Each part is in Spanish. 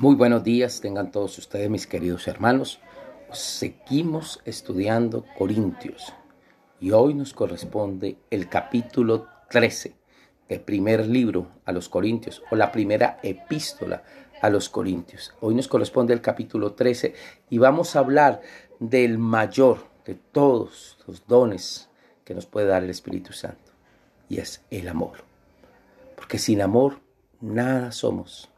Muy buenos días, tengan todos ustedes mis queridos hermanos. Pues seguimos estudiando Corintios y hoy nos corresponde el capítulo 13 el primer libro a los Corintios o la primera epístola a los Corintios. Hoy nos corresponde el capítulo 13 y vamos a hablar del mayor de todos los dones que nos puede dar el Espíritu Santo y es el amor. Porque sin amor nada somos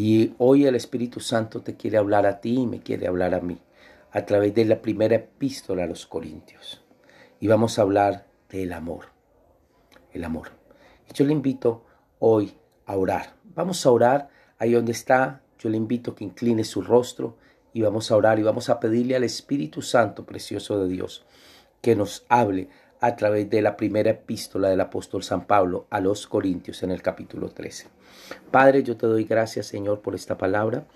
y hoy el Espíritu Santo te quiere hablar a ti y me quiere hablar a mí a través de la primera epístola a los Corintios. Y vamos a hablar del amor. El amor. yo le invito hoy a orar. Vamos a orar ahí donde está. Yo le invito a que incline su rostro y vamos a orar y vamos a pedirle al Espíritu Santo, precioso de Dios, que nos hable a través de la primera epístola del apóstol San Pablo a los Corintios en el capítulo 13. Padre, yo te doy gracias Señor por esta palabra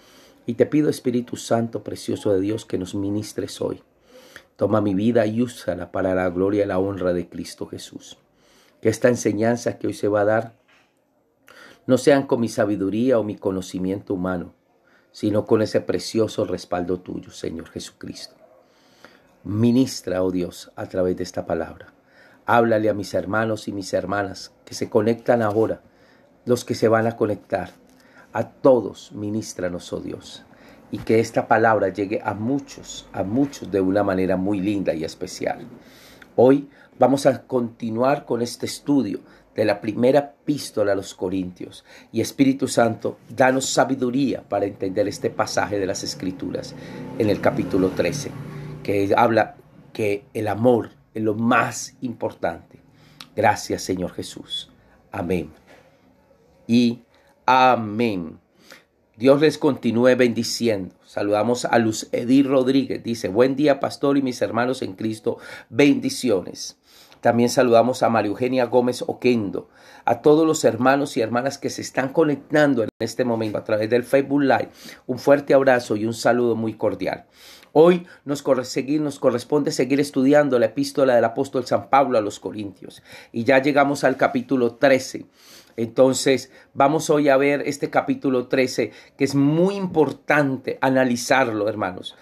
y te pido Espíritu Santo, precioso de Dios, que nos ministres hoy. Toma mi vida y úsala para la gloria y la honra de Cristo Jesús. Que esta enseñanza que hoy se va a dar no sean con mi sabiduría o mi conocimiento humano, sino con ese precioso respaldo tuyo, Señor Jesucristo. Ministra, oh Dios, a través de esta palabra. Háblale a mis hermanos y mis hermanas que se conectan ahora, los que se van a conectar. A todos ministranos, oh Dios. Y que esta palabra llegue a muchos, a muchos de una manera muy linda y especial. Hoy vamos a continuar con este estudio de la primera epístola a los Corintios. Y Espíritu Santo, danos sabiduría para entender este pasaje de las Escrituras en el capítulo 13, que habla que el amor es lo más importante. Gracias Señor Jesús. Amén. Y amén. Dios les continúe bendiciendo. Saludamos a Luz Edith Rodríguez. Dice, buen día pastor y mis hermanos en Cristo. Bendiciones. También saludamos a María Eugenia Gómez Oquendo, a todos los hermanos y hermanas que se están conectando en este momento a través del Facebook Live. Un fuerte abrazo y un saludo muy cordial. Hoy nos, corresponde seguir estudiando la epístola del apóstol San Pablo a los Corintios. Y ya llegamos al capítulo 13. Entonces, vamos hoy a ver este capítulo 13, que es muy importante analizarlo, hermanos.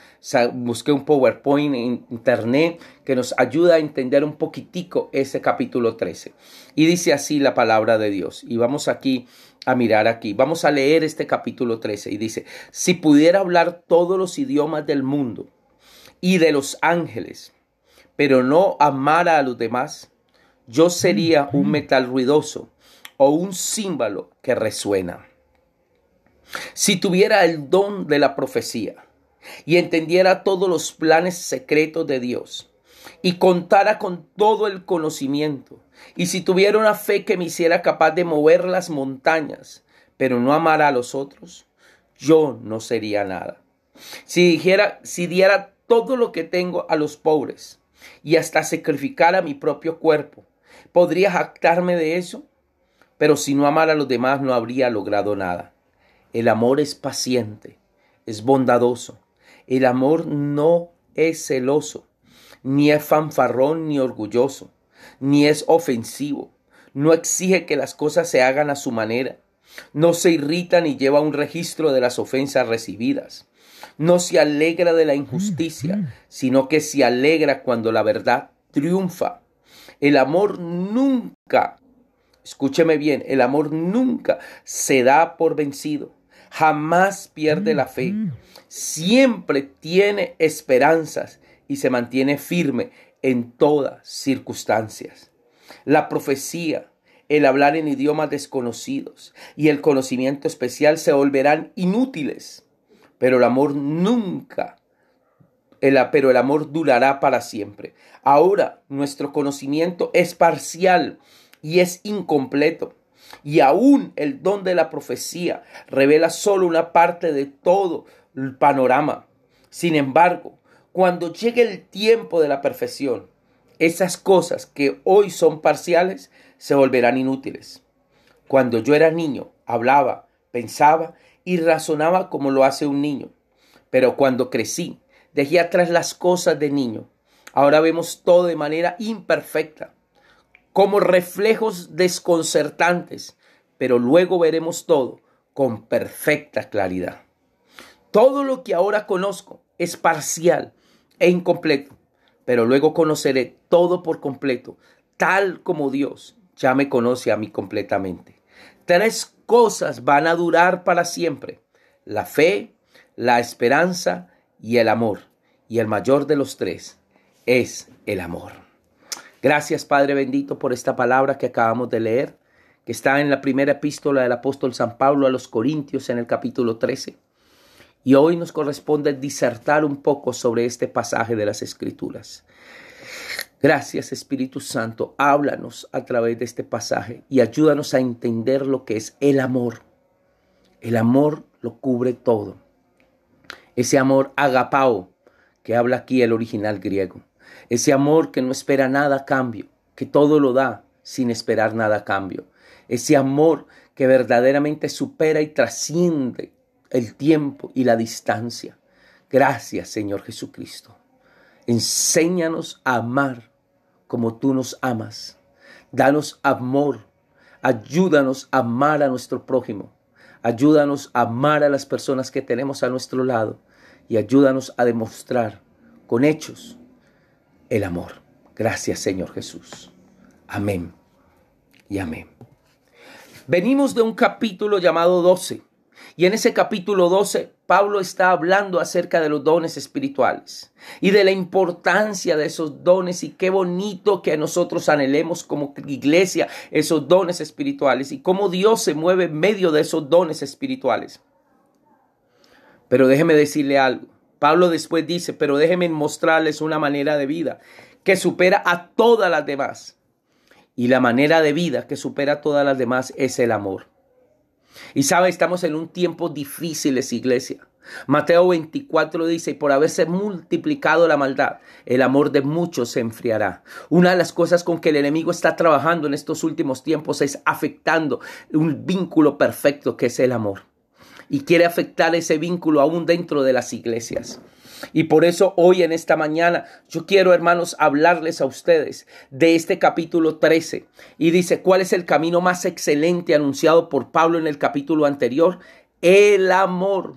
busqué un PowerPoint en internet que nos ayuda a entender un poquitico ese capítulo 13. Y dice así la palabra de Dios. Y vamos aquí a mirar aquí. Vamos a leer este capítulo 13 y dice, si pudiera hablar todos los idiomas del mundo y de los ángeles, pero no amara a los demás, yo sería mm, un mm. metal ruidoso o un címbalo que resuena. Si tuviera el don de la profecía y entendiera todos los planes secretos de Dios, y contara con todo el conocimiento, y si tuviera una fe que me hiciera capaz de mover las montañas, pero no amara a los otros, yo no sería nada. Si dijera, si diera todo lo que tengo a los pobres y hasta sacrificara mi propio cuerpo, ¿podría jactarme de eso? Pero si no amara a los demás no habría logrado nada. El amor es paciente, es bondadoso. El amor no es celoso ni es fanfarrón ni orgulloso, ni es ofensivo, no exige que las cosas se hagan a su manera, no se irrita ni lleva un registro de las ofensas recibidas, no se alegra de la injusticia, mm, mm. sino que se alegra cuando la verdad triunfa. El amor nunca, escúcheme bien, el amor nunca se da por vencido, jamás pierde mm, la fe, siempre tiene esperanzas y se mantiene firme en todas circunstancias. La profecía, el hablar en idiomas desconocidos y el conocimiento especial se volverán inútiles, pero el amor nunca pero el amor durará para siempre. Ahora nuestro conocimiento es parcial y es incompleto. Y aún el don de la profecía revela solo una parte de todo el panorama. Sin embargo, cuando llegue el tiempo de la perfección, esas cosas que hoy son parciales se volverán inútiles. Cuando yo era niño, hablaba, pensaba y razonaba como lo hace un niño. Pero cuando crecí, dejé atrás las cosas de niño. Ahora vemos todo de manera imperfecta, como reflejos desconcertantes, pero luego veremos todo con perfecta claridad. Todo lo que ahora conozco es parcial, e incompleto, pero luego conoceré todo por completo, tal como Dios ya me conoce a mí completamente. Tres cosas van a durar para siempre, la fe, la esperanza y el amor. Y el mayor de los tres es el amor. Gracias Padre bendito por esta palabra que acabamos de leer, que está en la primera epístola del apóstol San Pablo a los Corintios en el capítulo 13. Y hoy nos corresponde disertar un poco sobre este pasaje de las Escrituras. Gracias Espíritu Santo, háblanos a través de este pasaje y ayúdanos a entender lo que es el amor. El amor lo cubre todo. Ese amor agapao que habla aquí el original griego. Ese amor que no espera nada a cambio, que todo lo da sin esperar nada a cambio. Ese amor que verdaderamente supera y trasciende el tiempo y la distancia. Gracias, Señor Jesucristo. Enséñanos a amar como tú nos amas. Danos amor. Ayúdanos a amar a nuestro prójimo. Ayúdanos a amar a las personas que tenemos a nuestro lado. Y ayúdanos a demostrar con hechos el amor. Gracias, Señor Jesús. Amén y amén. Venimos de un capítulo llamado 12 y en ese capítulo 12, Pablo está hablando acerca de los dones espirituales y de la importancia de esos dones y qué bonito que nosotros anhelemos como iglesia esos dones espirituales y cómo Dios se mueve en medio de esos dones espirituales. Pero déjeme decirle algo. Pablo después dice, pero déjenme mostrarles una manera de vida que supera a todas las demás. Y la manera de vida que supera a todas las demás es el amor. Y sabe, estamos en un tiempo difícil, iglesia. Mateo 24 dice, y por haberse multiplicado la maldad, el amor de muchos se enfriará. Una de las cosas con que el enemigo está trabajando en estos últimos tiempos es afectando un vínculo perfecto que es el amor. Y quiere afectar ese vínculo aún dentro de las iglesias. Y por eso hoy en esta mañana yo quiero, hermanos, hablarles a ustedes de este capítulo 13. Y dice, ¿cuál es el camino más excelente anunciado por Pablo en el capítulo anterior? El amor.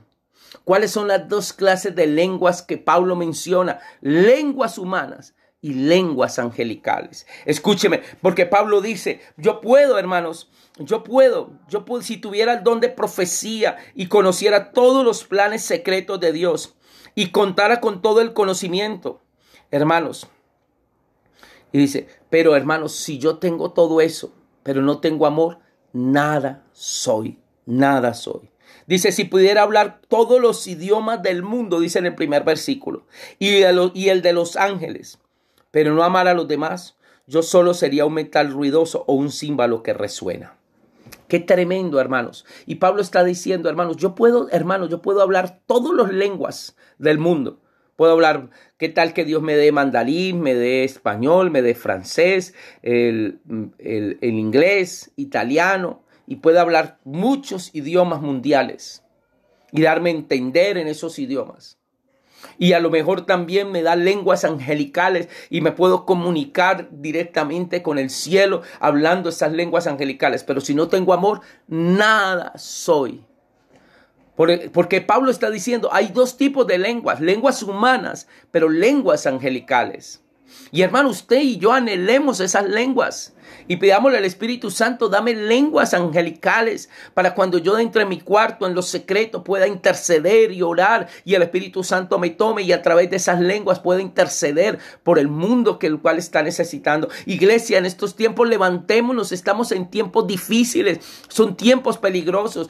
¿Cuáles son las dos clases de lenguas que Pablo menciona? Lenguas humanas y lenguas angelicales. Escúcheme, porque Pablo dice, yo puedo, hermanos, yo puedo, yo puedo, si tuviera el don de profecía y conociera todos los planes secretos de Dios y contara con todo el conocimiento. Hermanos, y dice, pero hermanos, si yo tengo todo eso, pero no tengo amor, nada soy, nada soy. Dice, si pudiera hablar todos los idiomas del mundo, dice en el primer versículo, y, y el de los ángeles, pero no amar a los demás, yo solo sería un metal ruidoso o un címbalo que resuena. Qué tremendo, hermanos. Y Pablo está diciendo, hermanos, yo puedo, hermanos, yo puedo hablar todas las lenguas del mundo. Puedo hablar, ¿qué tal que Dios me dé mandarín, me dé español, me dé francés, el, el, el inglés, italiano? Y puedo hablar muchos idiomas mundiales y darme a entender en esos idiomas y a lo mejor también me da lenguas angelicales y me puedo comunicar directamente con el cielo hablando esas lenguas angelicales. Pero si no tengo amor, nada soy. Porque Pablo está diciendo, hay dos tipos de lenguas, lenguas humanas, pero lenguas angelicales. Y hermano, usted y yo anhelemos esas lenguas. Y pidámosle al Espíritu Santo, dame lenguas angelicales para cuando yo entre en mi cuarto en los secretos pueda interceder y orar y el Espíritu Santo me tome y a través de esas lenguas pueda interceder por el mundo que el cual está necesitando. Iglesia, en estos tiempos levantémonos, estamos en tiempos difíciles, son tiempos peligrosos.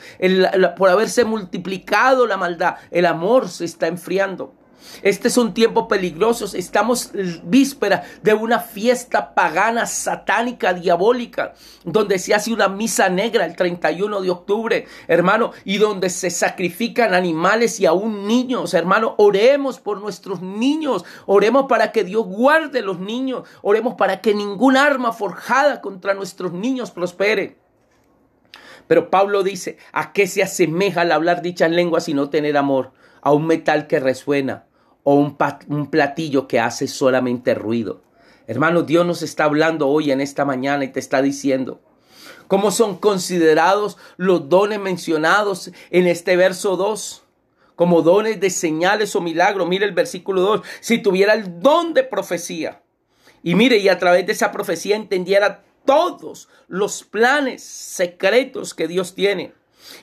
por haberse multiplicado la maldad, el amor se está enfriando. Este es un tiempo peligroso. Estamos víspera de una fiesta pagana, satánica, diabólica, donde se hace una misa negra el 31 de octubre, hermano, y donde se sacrifican animales y aún niños, hermano. Oremos por nuestros niños. Oremos para que Dios guarde los niños. Oremos para que ningún arma forjada contra nuestros niños prospere. Pero Pablo dice, ¿a qué se asemeja al hablar dichas lenguas y no tener amor? A un metal que resuena o un, un platillo que hace solamente ruido. Hermano, Dios nos está hablando hoy en esta mañana y te está diciendo, cómo son considerados los dones mencionados en este verso 2, como dones de señales o milagros. Mire el versículo 2, si tuviera el don de profecía, y mire, y a través de esa profecía entendiera todos los planes secretos que Dios tiene,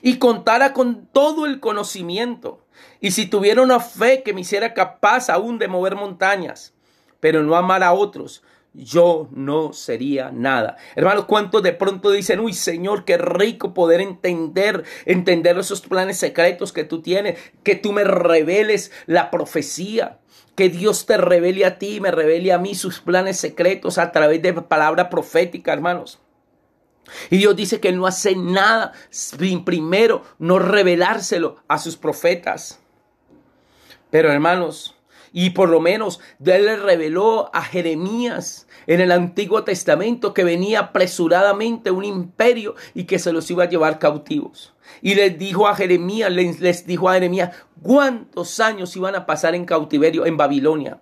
y contara con todo el conocimiento, y si tuviera una fe que me hiciera capaz aún de mover montañas, pero no amar a otros, yo no sería nada. Hermanos, ¿cuántos de pronto dicen, uy Señor, qué rico poder entender, entender esos planes secretos que tú tienes, que tú me reveles la profecía? Que Dios te revele a ti, y me revele a mí sus planes secretos a través de palabra profética, hermanos. Y Dios dice que no hace nada sin primero no revelárselo a sus profetas. Pero hermanos, y por lo menos Él le reveló a Jeremías en el Antiguo Testamento que venía apresuradamente un imperio y que se los iba a llevar cautivos. Y les dijo a Jeremías, les, les dijo a Jeremías, ¿cuántos años iban a pasar en cautiverio en Babilonia?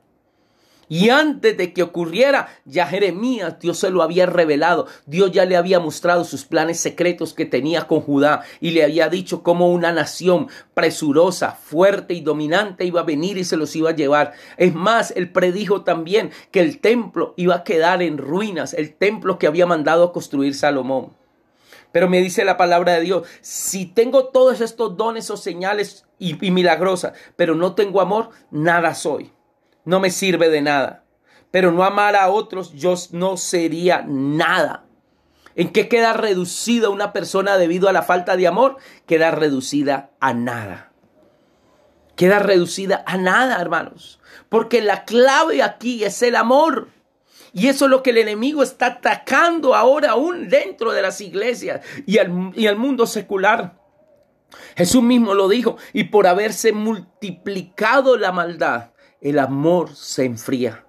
Y antes de que ocurriera, ya Jeremías, Dios se lo había revelado. Dios ya le había mostrado sus planes secretos que tenía con Judá y le había dicho cómo una nación presurosa, fuerte y dominante iba a venir y se los iba a llevar. Es más, él predijo también que el templo iba a quedar en ruinas, el templo que había mandado a construir Salomón. Pero me dice la palabra de Dios, si tengo todos estos dones o señales y milagrosas, pero no tengo amor, nada soy no me sirve de nada. Pero no amar a otros, yo no sería nada. ¿En qué queda reducida una persona debido a la falta de amor? Queda reducida a nada. Queda reducida a nada, hermanos. Porque la clave aquí es el amor. Y eso es lo que el enemigo está atacando ahora aún dentro de las iglesias y al, y al mundo secular. Jesús mismo lo dijo, y por haberse multiplicado la maldad, el amor se enfría.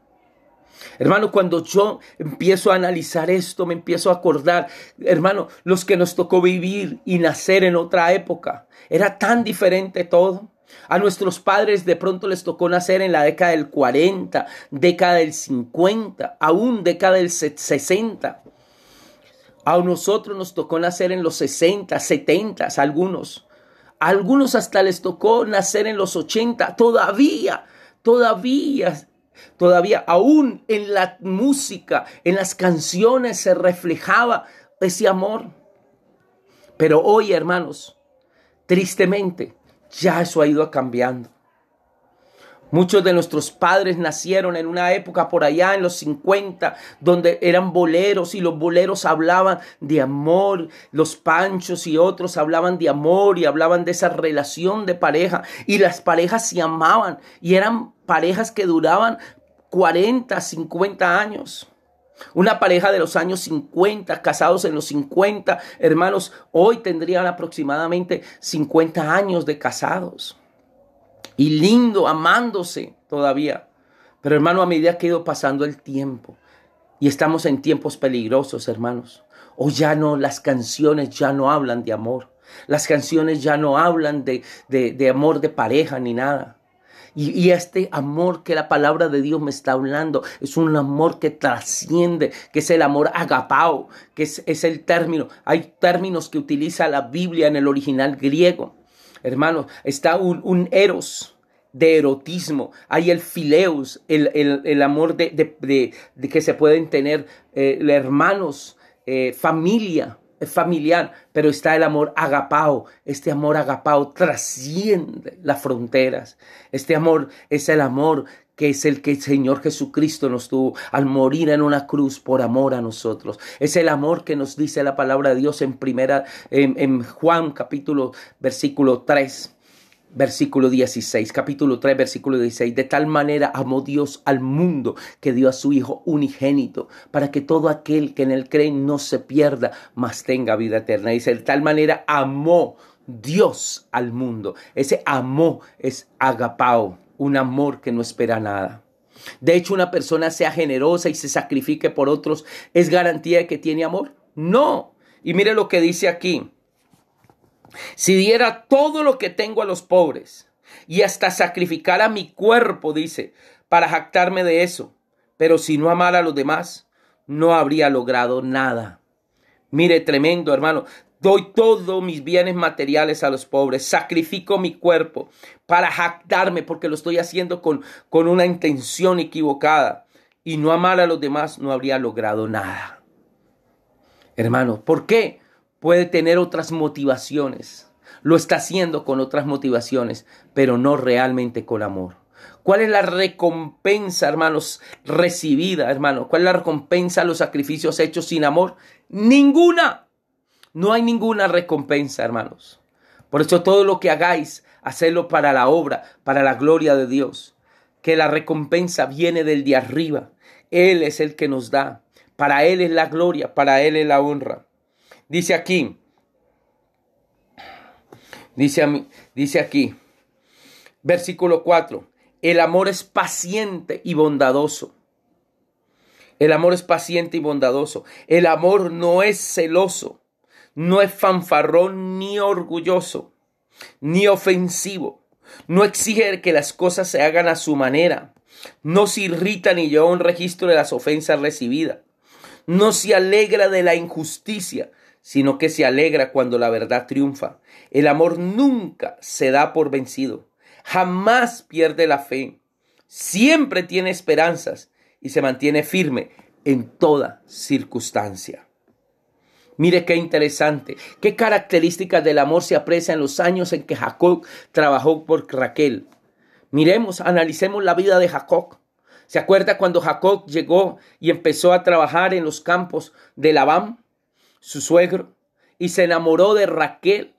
Hermano, cuando yo empiezo a analizar esto, me empiezo a acordar, hermano, los que nos tocó vivir y nacer en otra época, era tan diferente todo. A nuestros padres de pronto les tocó nacer en la década del 40, década del 50, aún década del 60. A nosotros nos tocó nacer en los 60, 70, algunos. A algunos hasta les tocó nacer en los 80, todavía todavía Todavía aún en la música, en las canciones se reflejaba ese amor. Pero hoy, hermanos, tristemente, ya eso ha ido cambiando. Muchos de nuestros padres nacieron en una época por allá en los 50 donde eran boleros y los boleros hablaban de amor, los panchos y otros hablaban de amor y hablaban de esa relación de pareja y las parejas se amaban y eran parejas que duraban 40, 50 años. Una pareja de los años 50, casados en los 50, hermanos, hoy tendrían aproximadamente 50 años de casados y lindo, amándose todavía. Pero hermano, a medida que ha ido pasando el tiempo, y estamos en tiempos peligrosos, hermanos, o ya no, las canciones ya no hablan de amor, las canciones ya no hablan de, de, amor de pareja ni nada. Y, este amor que la palabra de Dios me está hablando es un amor que trasciende, que es el amor agapao, que es, es el término. Hay términos que utiliza la Biblia en el original griego. Hermanos, está un, eros de erotismo, hay el fileus, el, amor de, que se pueden tener eh, hermanos, eh, familia, eh, familiar, pero está el amor agapao. Este amor agapao trasciende las fronteras. Este amor es el amor que es el que el Señor Jesucristo nos tuvo al morir en una cruz por amor a nosotros. Es el amor que nos dice la palabra de Dios en primera en, Juan capítulo versículo 3 versículo 16, capítulo 3, versículo 16. De tal manera amó Dios al mundo que dio a su Hijo unigénito, para que todo aquel que en él cree no se pierda, mas tenga vida eterna. Dice, de tal manera amó Dios al mundo. Ese amó es agapao un amor que no espera nada. De hecho, una persona sea generosa y se sacrifique por otros, ¿es garantía de que tiene amor? No. Y mire lo que dice aquí. Si diera todo lo que tengo a los pobres y hasta sacrificara mi cuerpo, dice, para jactarme de eso, pero si no amara a los demás, no habría logrado nada. Mire, tremendo hermano, Doy todos mis bienes materiales a los pobres, sacrifico mi cuerpo para jactarme porque lo estoy haciendo con, una intención equivocada y no amar a los demás no habría logrado nada. Hermano, ¿por qué? Puede tener otras motivaciones, lo está haciendo con otras motivaciones, pero no realmente con amor. ¿Cuál es la recompensa, hermanos, recibida, hermano? ¿Cuál es la recompensa a los sacrificios hechos sin amor? Ninguna. No hay ninguna recompensa, hermanos. Por eso todo lo que hagáis, hacedlo para la obra, para la gloria de Dios. Que la recompensa viene del de arriba. Él es el que nos da. Para Él es la gloria, para Él es la honra. Dice aquí, dice, dice aquí, versículo 4, el amor es paciente y bondadoso. El amor es paciente y bondadoso. El amor no es celoso no es fanfarrón ni orgulloso, ni ofensivo, no exige que las cosas se hagan a su manera, no se irrita ni lleva un registro de las ofensas recibidas, no se alegra de la injusticia, sino que se alegra cuando la verdad triunfa. El amor nunca se da por vencido, jamás pierde la fe, siempre tiene esperanzas y se mantiene firme en toda circunstancia. Mire qué interesante. ¿Qué características del amor se aprecia en los años en que Jacob trabajó por Raquel? Miremos, analicemos la vida de Jacob. ¿Se acuerda cuando Jacob llegó y empezó a trabajar en los campos de Labán, su suegro, y se enamoró de Raquel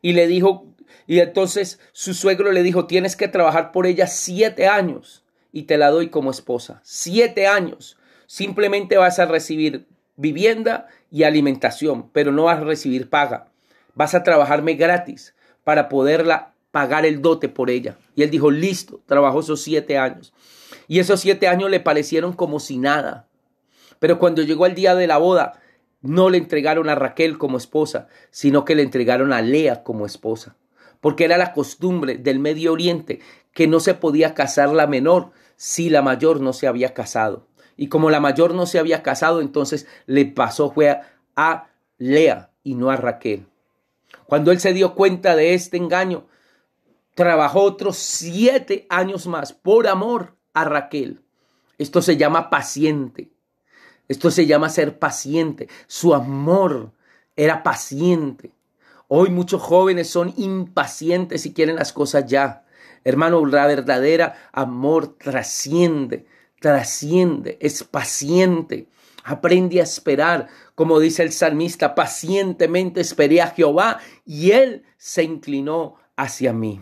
y le dijo, y entonces su suegro le dijo, tienes que trabajar por ella siete años y te la doy como esposa. Siete años. Simplemente vas a recibir vivienda y alimentación, pero no vas a recibir paga. Vas a trabajarme gratis para poderla pagar el dote por ella. Y él dijo, listo, trabajó esos siete años. Y esos siete años le parecieron como si nada. Pero cuando llegó el día de la boda, no le entregaron a Raquel como esposa, sino que le entregaron a Lea como esposa. Porque era la costumbre del Medio Oriente que no se podía casar la menor si la mayor no se había casado. Y como la mayor no se había casado, entonces le pasó fue a, Lea y no a Raquel. Cuando él se dio cuenta de este engaño, trabajó otros siete años más por amor a Raquel. Esto se llama paciente. Esto se llama ser paciente. Su amor era paciente. Hoy muchos jóvenes son impacientes y quieren las cosas ya. Hermano, la verdadera amor trasciende trasciende, es paciente. Aprende a esperar, como dice el salmista, pacientemente esperé a Jehová y él se inclinó hacia mí.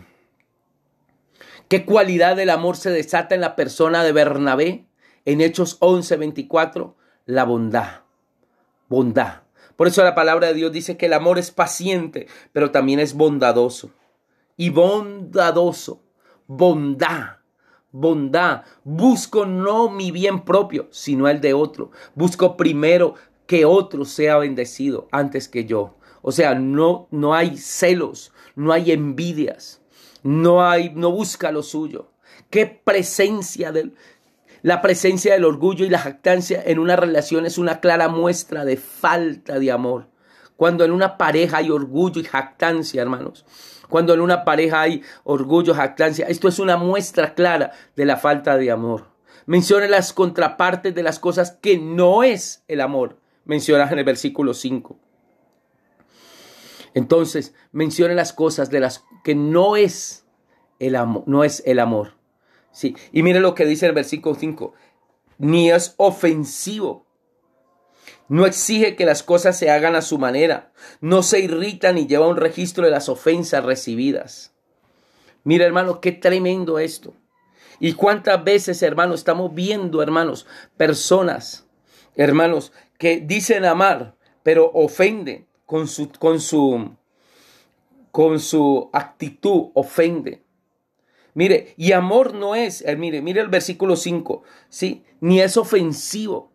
¿Qué cualidad del amor se desata en la persona de Bernabé? En Hechos 24, la bondad. Bondad. Por eso la palabra de Dios dice que el amor es paciente, pero también es bondadoso. Y bondadoso, bondad bondad. Busco no mi bien propio, sino el de otro. Busco primero que otro sea bendecido antes que yo. O sea, no, no hay celos, no hay envidias, no hay, no busca lo suyo. Qué presencia del, la presencia del orgullo y la jactancia en una relación es una clara muestra de falta de amor. Cuando en una pareja hay orgullo y jactancia, hermanos, cuando en una pareja hay orgullo, jactancia, esto es una muestra clara de la falta de amor. Menciona las contrapartes de las cosas que no es el amor. Menciona en el versículo 5. Entonces, menciona las cosas de las que no es el amor, no es el amor. Sí, y mire lo que dice el versículo 5. Ni es ofensivo no exige que las cosas se hagan a su manera. No se irrita ni lleva un registro de las ofensas recibidas. Mira, hermano, qué tremendo esto. Y cuántas veces, hermano, estamos viendo, hermanos, personas, hermanos, que dicen amar, pero ofenden con su, con su, con su actitud, ofende. Mire, y amor no es, eh, mire, mire el versículo 5, ¿sí? Ni es ofensivo.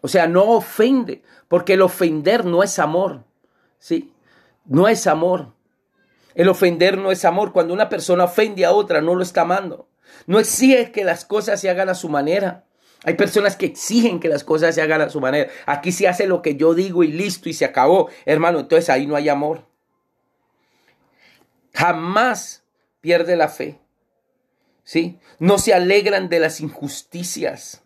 O sea, no ofende, porque el ofender no es amor, ¿sí? No es amor. El ofender no es amor. Cuando una persona ofende a otra, no lo está amando. No exige que las cosas se hagan a su manera. Hay personas que exigen que las cosas se hagan a su manera. Aquí se hace lo que yo digo y listo y se acabó. Hermano, entonces ahí no hay amor. Jamás pierde la fe. ¿Sí? No se alegran de las injusticias.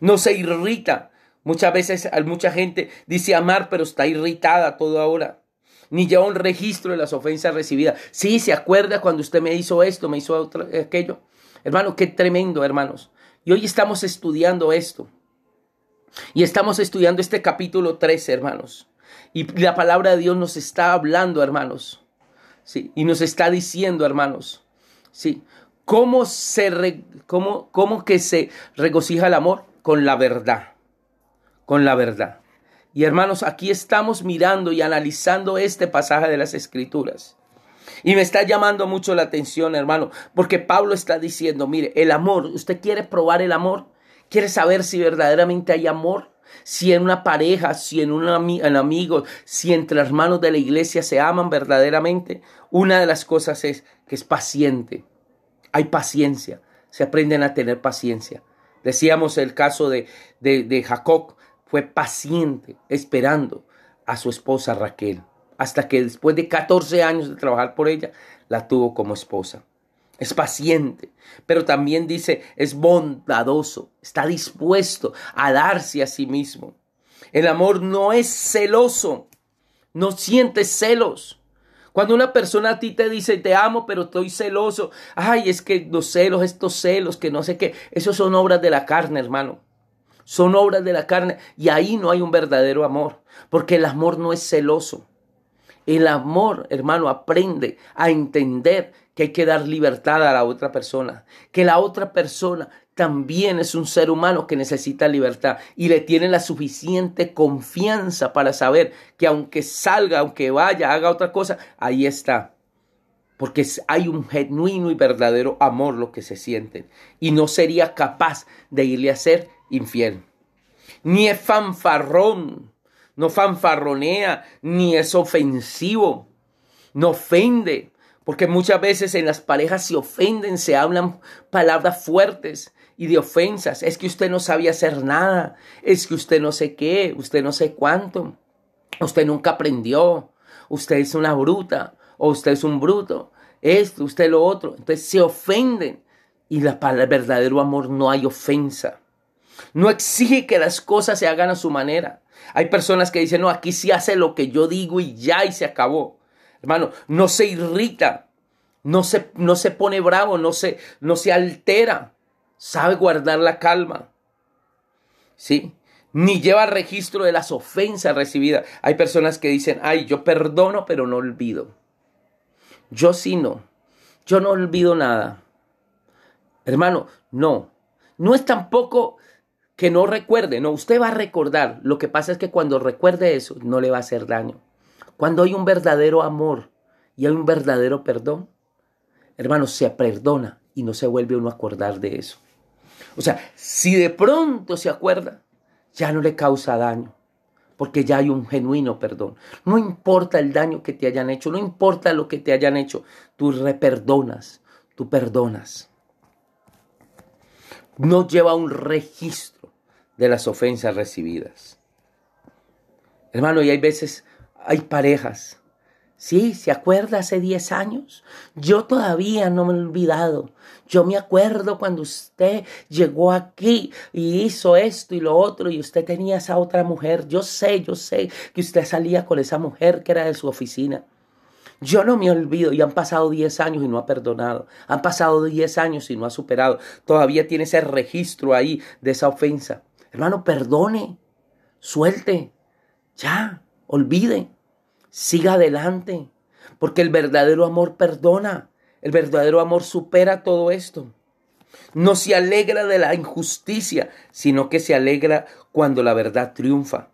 No se irrita Muchas veces mucha gente dice amar, pero está irritada todo ahora. Ni lleva un registro de las ofensas recibidas. Sí, se acuerda cuando usted me hizo esto, me hizo aquello. Hermano, qué tremendo, hermanos. Y hoy estamos estudiando esto. Y estamos estudiando este capítulo 13, hermanos. Y la palabra de Dios nos está hablando, hermanos. Sí, y nos está diciendo, hermanos. Sí, cómo se cómo que se regocija el amor con la verdad con la verdad. Y hermanos, aquí estamos mirando y analizando este pasaje de las Escrituras. Y me está llamando mucho la atención, hermano, porque Pablo está diciendo, mire, el amor, ¿usted quiere probar el amor? ¿Quiere saber si verdaderamente hay amor? Si en una pareja, si en un amigo, si entre hermanos de la iglesia se aman verdaderamente, una de las cosas es que es paciente. Hay paciencia. Se aprenden a tener paciencia. Decíamos el caso de, de Jacob, fue paciente, esperando a su esposa Raquel, hasta que después de 14 años de trabajar por ella, la tuvo como esposa. Es paciente, pero también dice, es bondadoso, está dispuesto a darse a sí mismo. El amor no es celoso, no siente celos. Cuando una persona a ti te dice, te amo, pero estoy celoso, ay, es que los celos, estos celos, que no sé qué, esos son obras de la carne, hermano son obras de la carne y ahí no hay un verdadero amor, porque el amor no es celoso. El amor, hermano, aprende a entender que hay que dar libertad a la otra persona, que la otra persona también es un ser humano que necesita libertad y le tiene la suficiente confianza para saber que aunque salga, aunque vaya, haga otra cosa, ahí está. Porque hay un genuino y verdadero amor lo que se siente. y no sería capaz de irle a hacer infiel, ni es fanfarrón, no fanfarronea, ni es ofensivo, no ofende, porque muchas veces en las parejas se ofenden, se hablan palabras fuertes y de ofensas. Es que usted no sabía hacer nada, es que usted no sé qué, usted no sé cuánto, usted nunca aprendió, usted es una bruta o usted es un bruto, esto, usted lo otro. Entonces se ofenden y la, el verdadero amor no hay ofensa. No exige que las cosas se hagan a su manera. Hay personas que dicen, no, aquí sí hace lo que yo digo y ya y se acabó. Hermano, no se irrita, no se, no se pone bravo, no se, no se altera. Sabe guardar la calma. ¿Sí? Ni lleva registro de las ofensas recibidas. Hay personas que dicen, ay, yo perdono, pero no olvido. Yo sí no. Yo no olvido nada. Hermano, no. No es tampoco que no recuerde, no, usted va a recordar. Lo que pasa es que cuando recuerde eso, no le va a hacer daño. Cuando hay un verdadero amor y hay un verdadero perdón, hermano, se perdona y no se vuelve uno a acordar de eso. O sea, si de pronto se acuerda, ya no le causa daño, porque ya hay un genuino perdón. No importa el daño que te hayan hecho, no importa lo que te hayan hecho, tú reperdonas, tú perdonas. No lleva un registro de las ofensas recibidas. Hermano, y hay veces, hay parejas. Sí, se acuerda hace 10 años. Yo todavía no me he olvidado. Yo me acuerdo cuando usted llegó aquí y hizo esto y lo otro y usted tenía esa otra mujer. Yo sé, yo sé que usted salía con esa mujer que era de su oficina. Yo no me olvido y han pasado 10 años y no ha perdonado. Han pasado 10 años y no ha superado. Todavía tiene ese registro ahí de esa ofensa. Hermano, perdone, suelte, ya, olvide, siga adelante, porque el verdadero amor perdona, el verdadero amor supera todo esto. No se alegra de la injusticia, sino que se alegra cuando la verdad triunfa.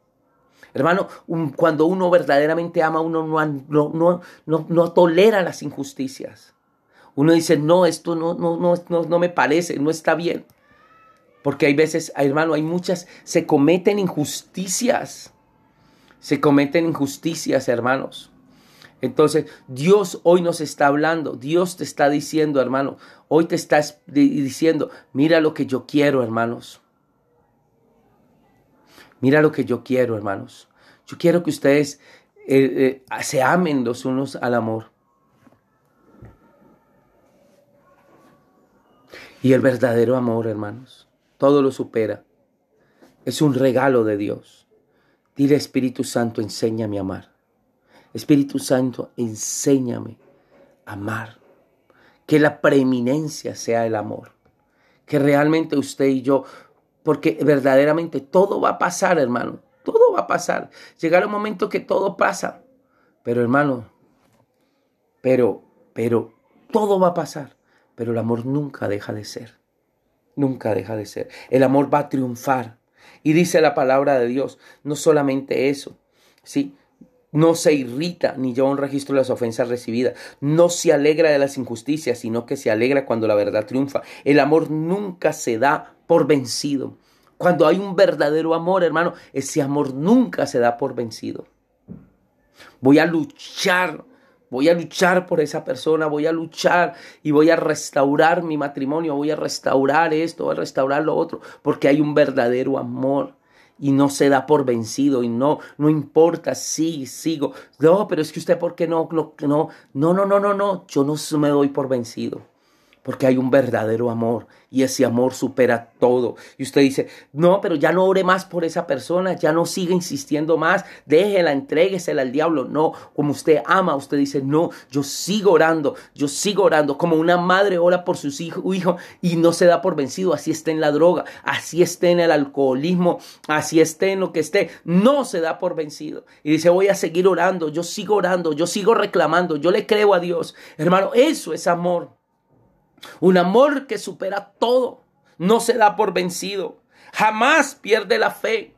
Hermano, cuando uno verdaderamente ama, uno no, no, no, tolera las injusticias. Uno dice, no, esto no, no, no, no me parece, no está bien. Porque hay veces, hermano, hay muchas, se cometen injusticias. Se cometen injusticias, hermanos. Entonces, Dios hoy nos está hablando, Dios te está diciendo, hermano, hoy te está diciendo, mira lo que yo quiero, hermanos. Mira lo que yo quiero, hermanos. Yo quiero que ustedes eh, eh, se amen los unos al amor. Y el verdadero amor, hermanos todo lo supera. Es un regalo de Dios. Dile Espíritu Santo, enséñame a amar. Espíritu Santo, enséñame a amar. Que la preeminencia sea el amor. Que realmente usted y yo, porque verdaderamente todo va a pasar, hermano. Todo va a pasar. Llegará un momento que todo pasa. Pero, hermano, pero, pero, todo va a pasar. Pero el amor nunca deja de ser nunca deja de ser. El amor va a triunfar. Y dice la palabra de Dios, no solamente eso, ¿sí? No se irrita ni lleva un registro de las ofensas recibidas. No se alegra de las injusticias, sino que se alegra cuando la verdad triunfa. El amor nunca se da por vencido. Cuando hay un verdadero amor, hermano, ese amor nunca se da por vencido. Voy a luchar Voy a luchar por esa persona, voy a luchar y voy a restaurar mi matrimonio, voy a restaurar esto, voy a restaurar lo otro, porque hay un verdadero amor y no se da por vencido y no, no importa, sí, sigo. No, pero es que usted, ¿por qué no? No, no, no, no, no, no, yo no me doy por vencido porque hay un verdadero amor y ese amor supera todo. Y usted dice, no, pero ya no ore más por esa persona, ya no siga insistiendo más, déjela, entréguesela al diablo. No, como usted ama, usted dice, no, yo sigo orando, yo sigo orando, como una madre ora por sus hijos hijo, y no se da por vencido, así esté en la droga, así esté en el alcoholismo, así esté en lo que esté, no se da por vencido. Y dice, voy a seguir orando, yo sigo orando, yo sigo reclamando, yo le creo a Dios. Hermano, eso es amor. Un amor que supera todo. No se da por vencido. Jamás pierde la fe.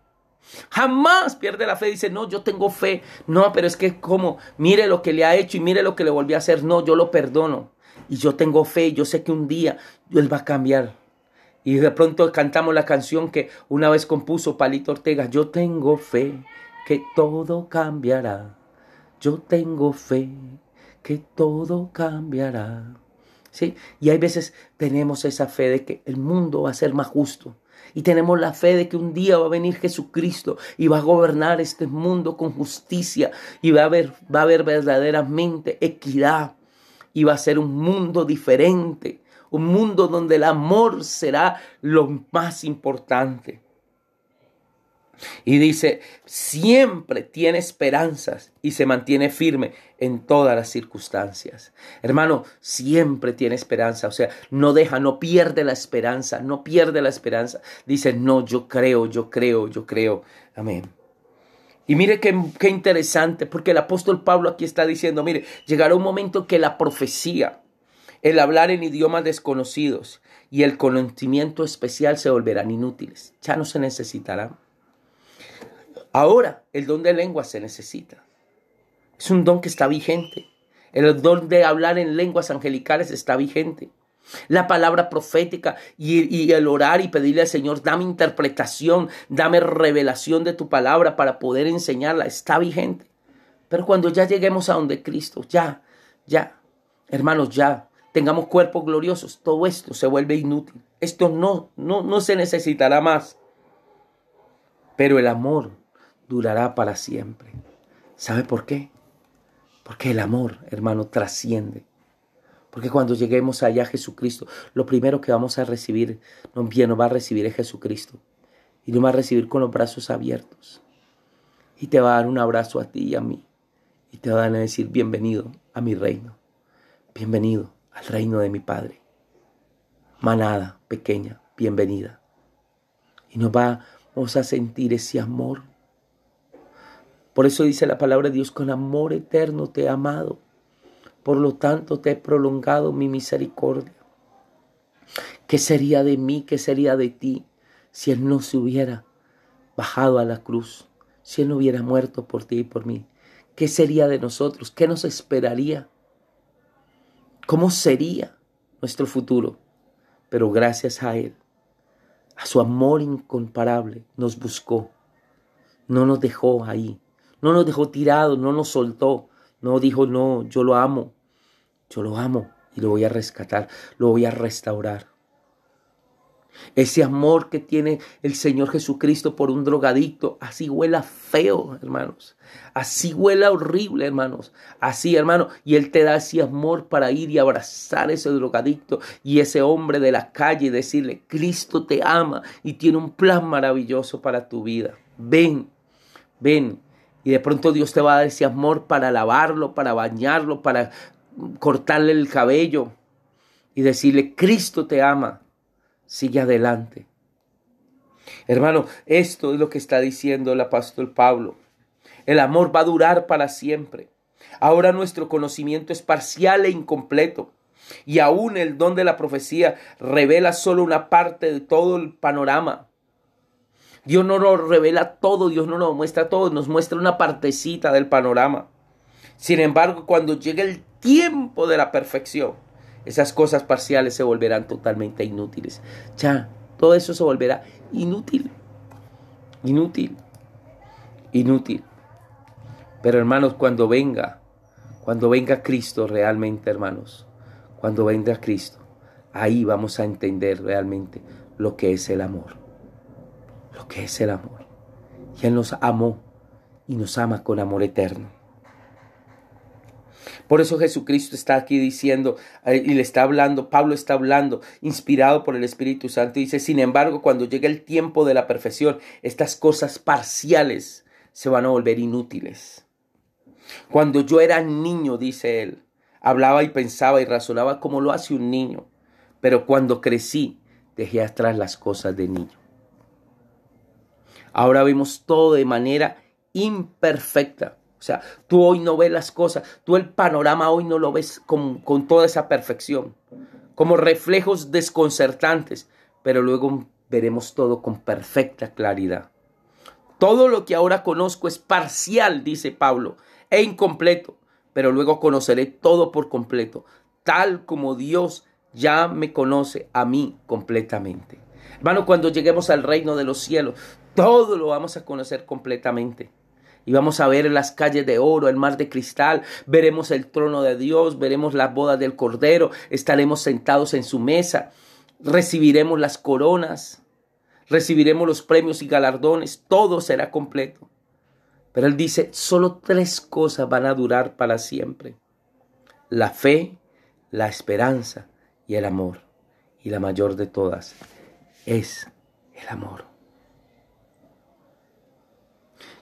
Jamás pierde la fe. Dice, no, yo tengo fe. No, pero es que es como, mire lo que le ha hecho y mire lo que le volvió a hacer. No, yo lo perdono. Y yo tengo fe. Yo sé que un día Él va a cambiar. Y de pronto cantamos la canción que una vez compuso Palito Ortega. Yo tengo fe que todo cambiará. Yo tengo fe que todo cambiará. Y hay veces tenemos esa fe de que el mundo va a ser más justo. Y tenemos la fe de que un día va a venir Jesucristo y va a gobernar este mundo con justicia y va a haber, va a haber verdaderamente equidad y va a ser un mundo diferente, un mundo donde el amor será lo más importante. Y dice, siempre tiene esperanzas y se mantiene firme en todas las circunstancias. Hermano, siempre tiene esperanza, o sea, no deja, no pierde la esperanza, no pierde la esperanza. Dice, no, yo creo, yo creo, yo creo. Amén. Y mire qué, qué interesante, porque el apóstol Pablo aquí está diciendo, mire, llegará un momento que la profecía, el hablar en idiomas desconocidos y el conocimiento especial se volverán inútiles, ya no se necesitarán. Ahora el don de lengua se necesita. Es un don que está vigente. El don de hablar en lenguas angelicales está vigente. La palabra profética y, el orar y pedirle al Señor, dame interpretación, dame revelación de tu palabra para poder enseñarla, está vigente. Pero cuando ya lleguemos a donde Cristo, ya, ya, hermanos, ya, tengamos cuerpos gloriosos, todo esto se vuelve inútil. Esto no, no, no se necesitará más. Pero el amor durará para siempre. ¿Sabe por qué? Porque el amor, hermano, trasciende. Porque cuando lleguemos allá a Jesucristo, lo primero que vamos a recibir, bien nos va a recibir es Jesucristo. Y nos va a recibir con los brazos abiertos. Y te va a dar un abrazo a ti y a mí. Y te va a decir, bienvenido a mi reino. Bienvenido al reino de mi Padre. Manada pequeña, bienvenida. Y nos va, vamos a sentir ese amor por eso dice la palabra de Dios, con amor eterno te he amado. Por lo tanto te he prolongado mi misericordia. ¿Qué sería de mí? ¿Qué sería de ti si Él no se hubiera bajado a la cruz? Si Él no hubiera muerto por ti y por mí. ¿Qué sería de nosotros? ¿Qué nos esperaría? ¿Cómo sería nuestro futuro? Pero gracias a Él, a su amor incomparable, nos buscó. No nos dejó ahí no nos dejó tirados, no nos soltó. No dijo, no, yo lo amo. Yo lo amo y lo voy a rescatar, lo voy a restaurar. Ese amor que tiene el Señor Jesucristo por un drogadicto, así huela feo, hermanos. Así huela horrible, hermanos. Así, hermano. Y Él te da ese amor para ir y abrazar ese drogadicto y ese hombre de la calle y decirle, Cristo te ama y tiene un plan maravilloso para tu vida. Ven, ven. Y de pronto Dios te va a dar ese amor para lavarlo, para bañarlo, para cortarle el cabello y decirle, Cristo te ama, sigue adelante. Hermano, esto es lo que está diciendo el apóstol Pablo. El amor va a durar para siempre. Ahora nuestro conocimiento es parcial e incompleto. Y aún el don de la profecía revela solo una parte de todo el panorama. Dios no nos revela todo, Dios no lo muestra todo, nos muestra una partecita del panorama. Sin embargo, cuando llegue el tiempo de la perfección, esas cosas parciales se volverán totalmente inútiles. Ya, todo eso se volverá inútil. Inútil. Inútil. Pero hermanos, cuando venga, cuando venga Cristo realmente, hermanos, cuando venga Cristo, ahí vamos a entender realmente lo que es el amor lo que es el amor. Y Él nos amó y nos ama con amor eterno. Por eso Jesucristo está aquí diciendo eh, y le está hablando, Pablo está hablando, inspirado por el Espíritu Santo, dice, sin embargo, cuando llegue el tiempo de la perfección, estas cosas parciales se van a volver inútiles. Cuando yo era niño, dice él, hablaba y pensaba y razonaba como lo hace un niño, pero cuando crecí, dejé atrás las cosas de niño. Ahora vemos todo de manera imperfecta. O sea, tú hoy no ves las cosas, tú el panorama hoy no lo ves con, toda esa perfección, como reflejos desconcertantes, pero luego veremos todo con perfecta claridad. Todo lo que ahora conozco es parcial, dice Pablo, e incompleto, pero luego conoceré todo por completo, tal como Dios ya me conoce a mí completamente. Hermano, cuando lleguemos al reino de los cielos, todo lo vamos a conocer completamente. Y vamos a ver las calles de oro, el mar de cristal, veremos el trono de Dios, veremos las bodas del Cordero, estaremos sentados en su mesa, recibiremos las coronas, recibiremos los premios y galardones, todo será completo. Pero él dice, solo tres cosas van a durar para siempre. La fe, la esperanza y el amor. Y la mayor de todas es el amor.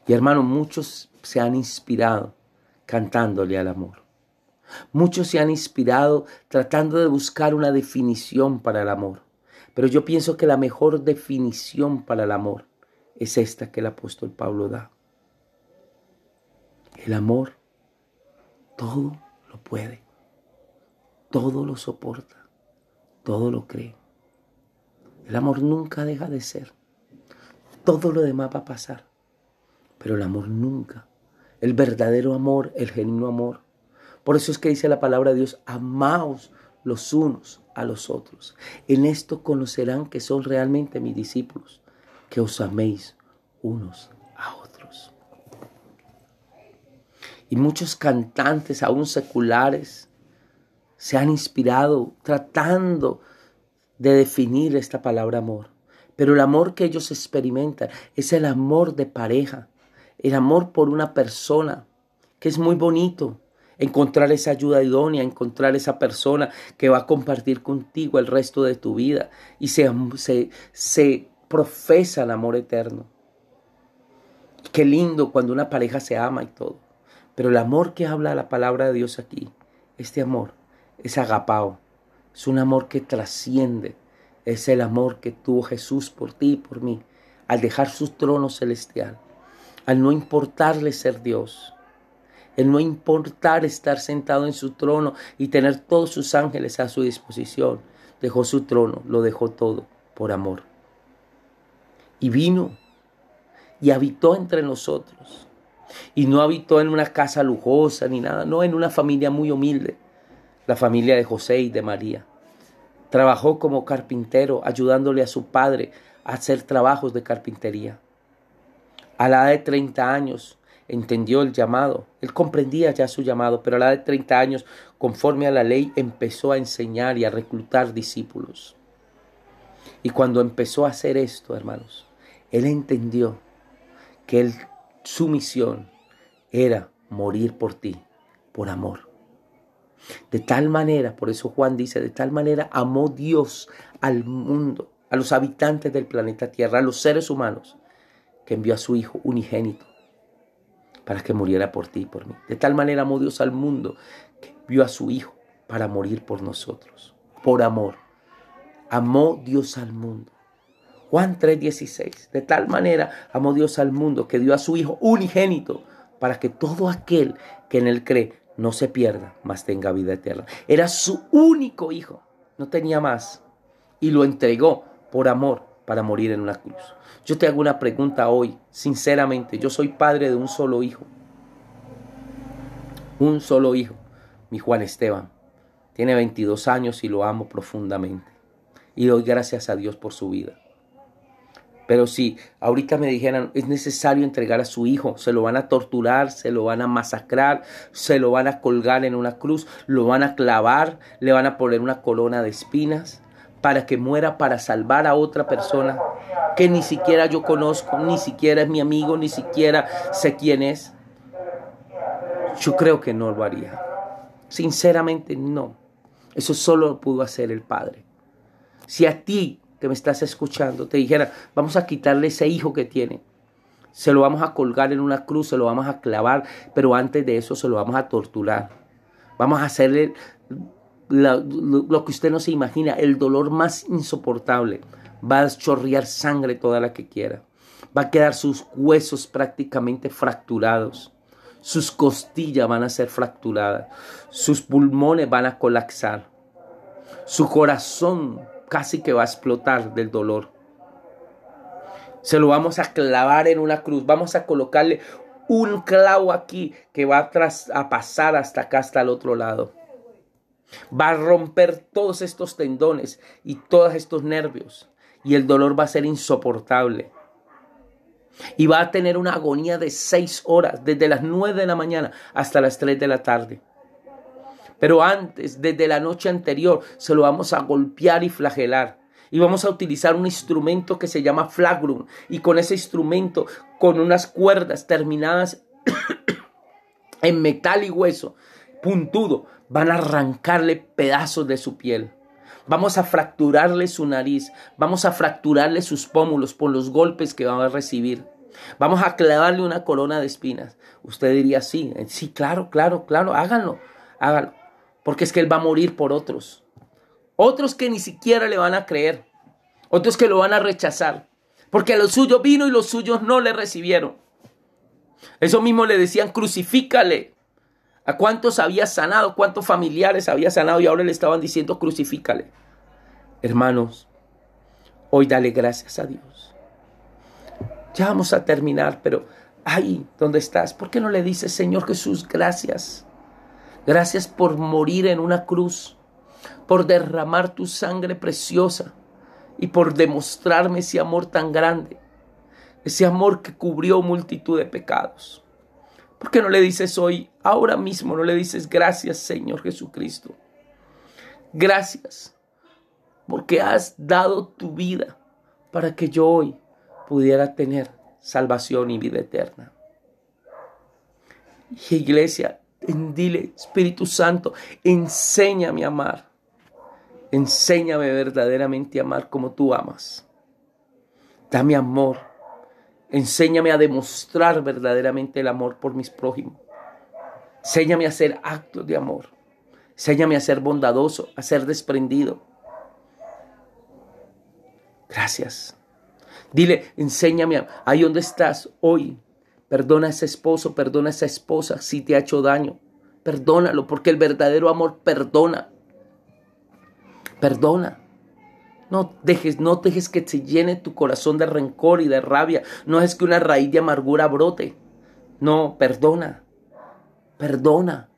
Y hermano, muchos se han inspirado cantándole al amor. Muchos se han inspirado tratando de buscar una definición para el amor. Pero yo pienso que la mejor definición para el amor es esta que el apóstol Pablo da. El amor todo lo puede, todo lo soporta, todo lo cree. El amor nunca deja de ser. Todo lo demás va a pasar. Pero el amor nunca. El verdadero amor, el genuino amor. Por eso es que dice la palabra de Dios, amaos los unos a los otros. En esto conocerán que son realmente mis discípulos, que os améis unos a otros. Y muchos cantantes, aún seculares, se han inspirado tratando de definir esta palabra amor. Pero el amor que ellos experimentan es el amor de pareja, el amor por una persona, que es muy bonito. Encontrar esa ayuda idónea, encontrar esa persona que va a compartir contigo el resto de tu vida y se, profesa el amor eterno. Qué lindo cuando una pareja se ama y todo. Pero el amor que habla la palabra de Dios aquí, este amor es agapao, es un amor que trasciende, es el amor que tuvo Jesús por ti y por mí al dejar su trono celestial al no importarle ser Dios, el no importar estar sentado en su trono y tener todos sus ángeles a su disposición, dejó su trono, lo dejó todo por amor. Y vino y habitó entre nosotros. Y no habitó en una casa lujosa ni nada, no en una familia muy humilde, la familia de José y de María. Trabajó como carpintero, ayudándole a su padre a hacer trabajos de carpintería. A la edad de 30 años entendió el llamado, él comprendía ya su llamado, pero a la edad de 30 años, conforme a la ley, empezó a enseñar y a reclutar discípulos. Y cuando empezó a hacer esto, hermanos, él entendió que su misión era morir por ti, por amor. De tal manera, por eso Juan dice, de tal manera amó Dios al mundo, a los habitantes del planeta Tierra, a los seres humanos, que envió a su Hijo unigénito para que muriera por ti y por mí. De tal manera amó Dios al mundo que vio a su Hijo para morir por nosotros, por amor. Amó Dios al mundo. Juan 3:16. De tal manera amó Dios al mundo que dio a su Hijo unigénito para que todo aquel que en él cree no se pierda, mas tenga vida eterna. Era su único hijo, no tenía más, y lo entregó por amor para morir en una cruz. Yo te hago una pregunta hoy, sinceramente, yo soy padre de un solo hijo. Un solo hijo, mi Juan Esteban. Tiene 22 años y lo amo profundamente. Y doy gracias a Dios por su vida. Pero si ahorita me dijeran, es necesario entregar a su hijo, se lo van a torturar, se lo van a masacrar, se lo van a colgar en una cruz, lo van a clavar, le van a poner una corona de espinas, para que muera para salvar a otra persona que ni siquiera yo conozco, ni siquiera es mi amigo, ni siquiera sé quién es. Yo creo que no lo haría. Sinceramente no. Eso solo lo pudo hacer el Padre. Si a ti que me estás escuchando te dijera, vamos a quitarle ese hijo que tiene, se lo vamos a colgar en una cruz, se lo vamos a clavar, pero antes de eso se lo vamos a torturar. Vamos a hacerle lo, que usted no se imagina, el dolor más insoportable. Va a chorrear sangre toda la que quiera. Va a quedar sus huesos prácticamente fracturados. Sus costillas van a ser fracturadas. Sus pulmones van a colapsar. Su corazón casi que va a explotar del dolor. Se lo vamos a clavar en una cruz. Vamos a colocarle un clavo aquí que va a pasar hasta acá, hasta el otro lado. Va a romper todos estos tendones y todos estos nervios. Y el dolor va a ser insoportable. Y va a tener una agonía de seis horas, desde las nueve de la mañana hasta las tres de la tarde. Pero antes, desde la noche anterior, se lo vamos a golpear y flagelar. Y vamos a utilizar un instrumento que se llama flagrum. Y con ese instrumento, con unas cuerdas terminadas en metal y hueso, puntudo, Van a arrancarle pedazos de su piel. Vamos a fracturarle su nariz. Vamos a fracturarle sus pómulos por los golpes que va a recibir. Vamos a clavarle una corona de espinas. Usted diría, sí, eh, sí, claro, claro, claro, háganlo, háganlo. Porque es que Él va a morir por otros. Otros que ni siquiera le van a creer. Otros que lo van a rechazar. Porque a los suyos vino y los suyos no le recibieron. Eso mismo le decían, crucifícale. ¿A cuántos había sanado? ¿Cuántos familiares había sanado? Y ahora le estaban diciendo, crucifícale. Hermanos, hoy dale gracias a Dios. Ya vamos a terminar, pero ahí dónde estás, ¿por qué no le dices, Señor Jesús, gracias? Gracias por morir en una cruz, por derramar tu sangre preciosa y por demostrarme ese amor tan grande, ese amor que cubrió multitud de pecados. ¿Por qué no le dices hoy, ahora mismo, no le dices gracias Señor Jesucristo? Gracias porque has dado tu vida para que yo hoy pudiera tener salvación y vida eterna. iglesia, dile, Espíritu Santo, enséñame a amar. Enséñame verdaderamente a amar como tú amas. Dame amor Enséñame a demostrar verdaderamente el amor por mis prójimos. Enséñame a hacer actos de amor. Enséñame a ser bondadoso, a ser desprendido. Gracias. Dile, enséñame ahí donde estás hoy. Perdona a ese esposo, perdona a esa esposa si te ha hecho daño. Perdónalo, porque el verdadero amor perdona. Perdona. No dejes, no dejes que se llene tu corazón de rencor y de rabia. No es que una raíz de amargura brote. No, perdona. Perdona.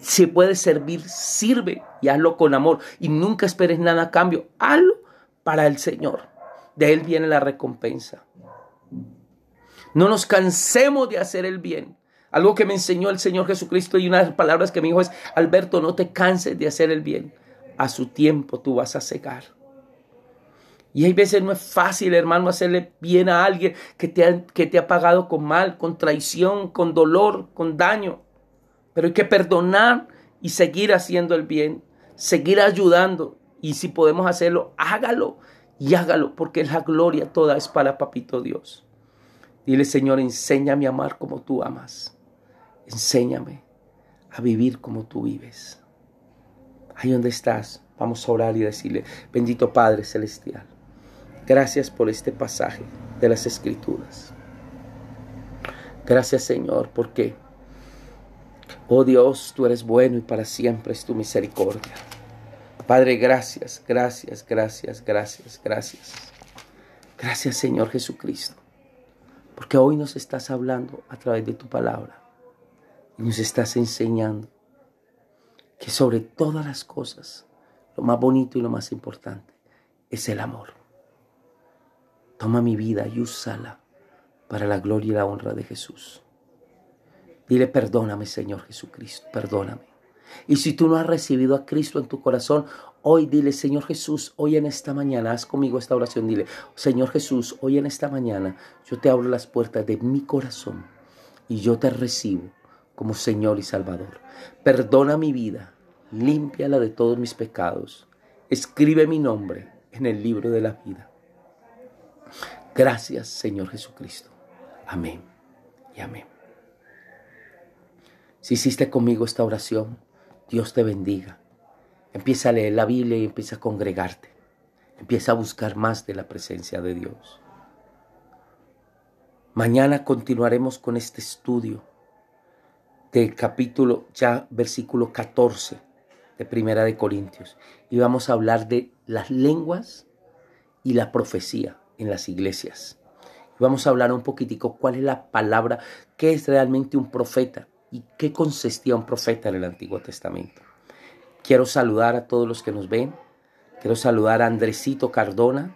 Si puedes servir, sirve y hazlo con amor. Y nunca esperes nada a cambio. Hazlo para el Señor. De Él viene la recompensa. No nos cansemos de hacer el bien. Algo que me enseñó el Señor Jesucristo y una de las palabras que me dijo es, Alberto, no te canses de hacer el bien a su tiempo tú vas a cegar. Y hay veces no es fácil, hermano, hacerle bien a alguien que te, que te ha pagado con mal, con traición, con dolor, con daño. Pero hay que perdonar y seguir haciendo el bien, seguir ayudando. Y si podemos hacerlo, hágalo y hágalo, porque la gloria toda es para Papito Dios. Dile, Señor, enséñame a amar como tú amas. Enséñame a vivir como tú vives ahí donde estás, vamos a orar y decirle, bendito Padre Celestial, gracias por este pasaje de las Escrituras. Gracias Señor, porque, oh Dios, tú eres bueno y para siempre es tu misericordia. Padre, gracias, gracias, gracias, gracias, gracias. Gracias Señor Jesucristo, porque hoy nos estás hablando a través de tu palabra y nos estás enseñando que sobre todas las cosas, lo más bonito y lo más importante es el amor. Toma mi vida y úsala para la gloria y la honra de Jesús. Dile, perdóname Señor Jesucristo, perdóname. Y si tú no has recibido a Cristo en tu corazón, hoy dile, Señor Jesús, hoy en esta mañana, haz conmigo esta oración, dile, Señor Jesús, hoy en esta mañana yo te abro las puertas de mi corazón y yo te recibo como Señor y Salvador. Perdona mi vida, límpiala de todos mis pecados. Escribe mi nombre en el libro de la vida. Gracias, Señor Jesucristo. Amén y amén. Si hiciste conmigo esta oración, Dios te bendiga. Empieza a leer la Biblia y empieza a congregarte. Empieza a buscar más de la presencia de Dios. Mañana continuaremos con este estudio del capítulo, ya versículo 14 de Primera de Corintios. Y vamos a hablar de las lenguas y la profecía en las iglesias. Vamos a hablar un poquitico cuál es la palabra, qué es realmente un profeta y qué consistía un profeta en el Antiguo Testamento. Quiero saludar a todos los que nos ven. Quiero saludar a Andresito Cardona,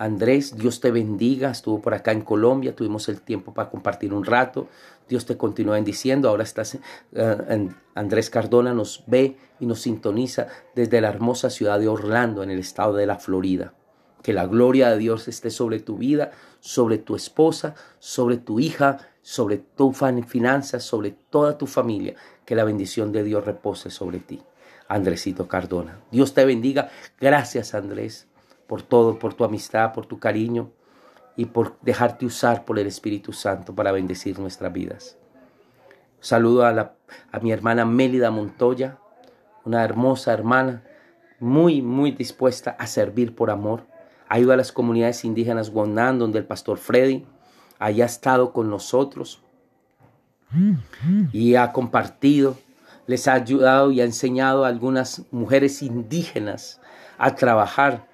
Andrés, Dios te bendiga, estuvo por acá en Colombia, tuvimos el tiempo para compartir un rato, Dios te continúa bendiciendo, ahora estás, eh, Andrés Cardona nos ve y nos sintoniza desde la hermosa ciudad de Orlando, en el estado de la Florida. Que la gloria de Dios esté sobre tu vida, sobre tu esposa, sobre tu hija, sobre tu finanzas, sobre toda tu familia. Que la bendición de Dios repose sobre ti. Andresito Cardona. Dios te bendiga. Gracias, Andrés por todo, por tu amistad, por tu cariño y por dejarte usar por el Espíritu Santo para bendecir nuestras vidas. Saludo a, mi hermana Mélida Montoya, una hermosa hermana, muy, muy dispuesta a servir por amor. Ayuda a las comunidades indígenas Guanán, donde el pastor Freddy haya estado con nosotros y ha compartido, les ha ayudado y ha enseñado a algunas mujeres indígenas a trabajar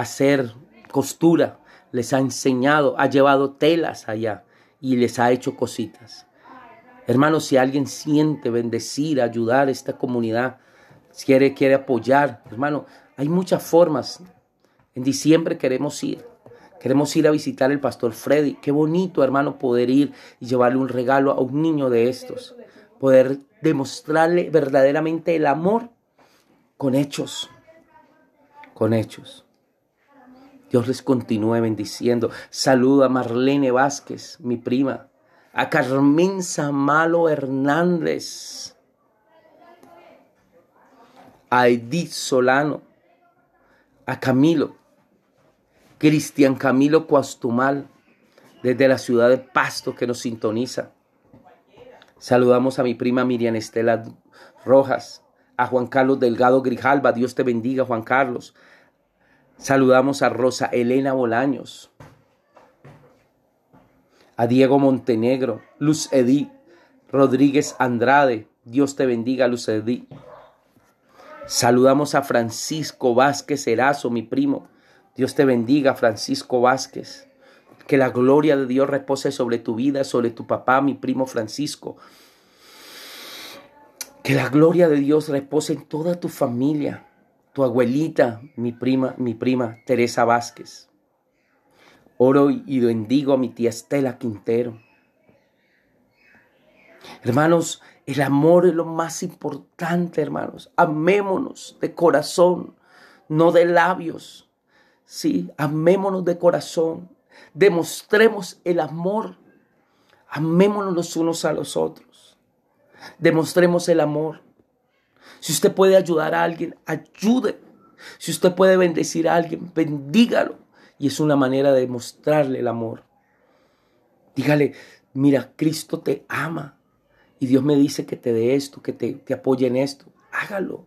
hacer costura, les ha enseñado, ha llevado telas allá y les ha hecho cositas. Hermano, si alguien siente bendecir, ayudar a esta comunidad, quiere, quiere apoyar, hermano, hay muchas formas. En diciembre queremos ir. Queremos ir a visitar al pastor Freddy. Qué bonito, hermano, poder ir y llevarle un regalo a un niño de estos. Poder demostrarle verdaderamente el amor con hechos. Con hechos. Dios les continúe bendiciendo. Saludo a Marlene Vázquez, mi prima. A Carmen Samalo Hernández. A Edith Solano. A Camilo. Cristian Camilo Cuastumal. Desde la ciudad de Pasto que nos sintoniza. Saludamos a mi prima Miriam Estela Rojas. A Juan Carlos Delgado Grijalva. Dios te bendiga, Juan Carlos Saludamos a Rosa Elena Bolaños, a Diego Montenegro, Luz Edí, Rodríguez Andrade, Dios te bendiga, Luz Edí. Saludamos a Francisco Vázquez Erazo, mi primo. Dios te bendiga, Francisco Vázquez. Que la gloria de Dios repose sobre tu vida, sobre tu papá, mi primo Francisco. Que la gloria de Dios repose en toda tu familia tu abuelita, mi prima, mi prima Teresa Vázquez. Oro y bendigo a mi tía Estela Quintero. Hermanos, el amor es lo más importante, hermanos. Amémonos de corazón, no de labios. Sí, amémonos de corazón. Demostremos el amor. Amémonos los unos a los otros. Demostremos el amor. Si usted puede ayudar a alguien, ayude. Si usted puede bendecir a alguien, bendígalo. Y es una manera de mostrarle el amor. Dígale, mira, Cristo te ama. Y Dios me dice que te dé esto, que te, te apoye en esto. Hágalo.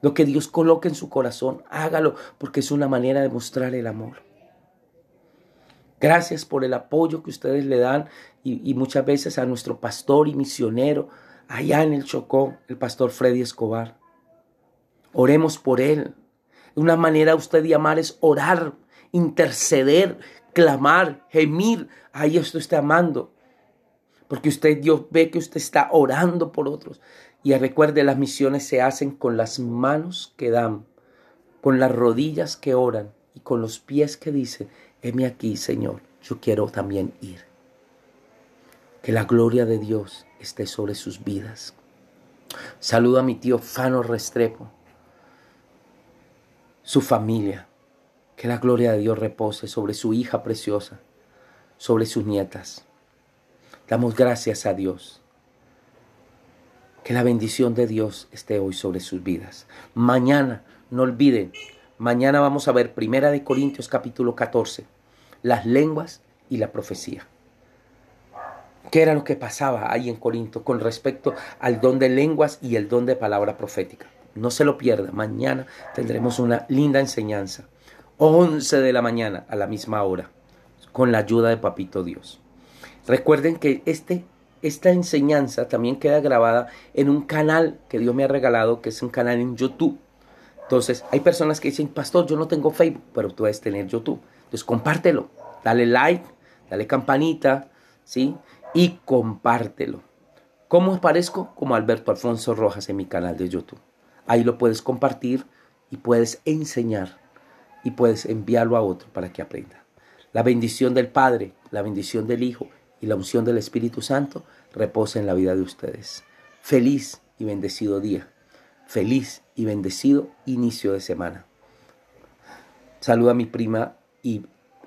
Lo que Dios coloque en su corazón, hágalo, porque es una manera de mostrar el amor. Gracias por el apoyo que ustedes le dan y muchas veces a nuestro pastor y misionero, allá en el Chocó, el pastor Freddy Escobar. Oremos por él. Una manera usted de amar es orar, interceder, clamar, gemir. Ahí usted está amando. Porque usted, Dios ve que usted está orando por otros. Y recuerde, las misiones se hacen con las manos que dan, con las rodillas que oran y con los pies que dicen, heme aquí, Señor, yo quiero también ir. Que la gloria de Dios esté sobre sus vidas. Saludo a mi tío Fano Restrepo, su familia, que la gloria de Dios repose sobre su hija preciosa, sobre sus nietas. Damos gracias a Dios. Que la bendición de Dios esté hoy sobre sus vidas. Mañana, no olviden, mañana vamos a ver Primera de Corintios capítulo 14, las lenguas y la profecía. ¿Qué era lo que pasaba ahí en Corinto con respecto al don de lenguas y el don de palabra profética? No se lo pierda. Mañana tendremos una linda enseñanza. 11 de la mañana a la misma hora, con la ayuda de Papito Dios. Recuerden que este, esta enseñanza también queda grabada en un canal que Dios me ha regalado, que es un canal en YouTube. Entonces, hay personas que dicen, pastor, yo no tengo Facebook, pero tú debes tener YouTube. Entonces, compártelo, dale like, dale campanita, ¿sí? y compártelo. ¿Cómo aparezco Como Alberto Alfonso Rojas en mi canal de YouTube. Ahí lo puedes compartir y puedes enseñar y puedes enviarlo a otro para que aprenda. La bendición del Padre, la bendición del Hijo y la unción del Espíritu Santo reposa en la vida de ustedes. Feliz y bendecido día. Feliz y bendecido inicio de semana. Saluda a mi prima y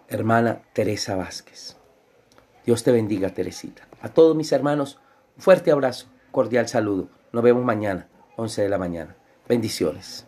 hermana Teresa Vázquez. Dios te bendiga, Teresita. A todos mis hermanos, un fuerte abrazo, cordial saludo. Nos vemos mañana, 11 de la mañana. Bendiciones.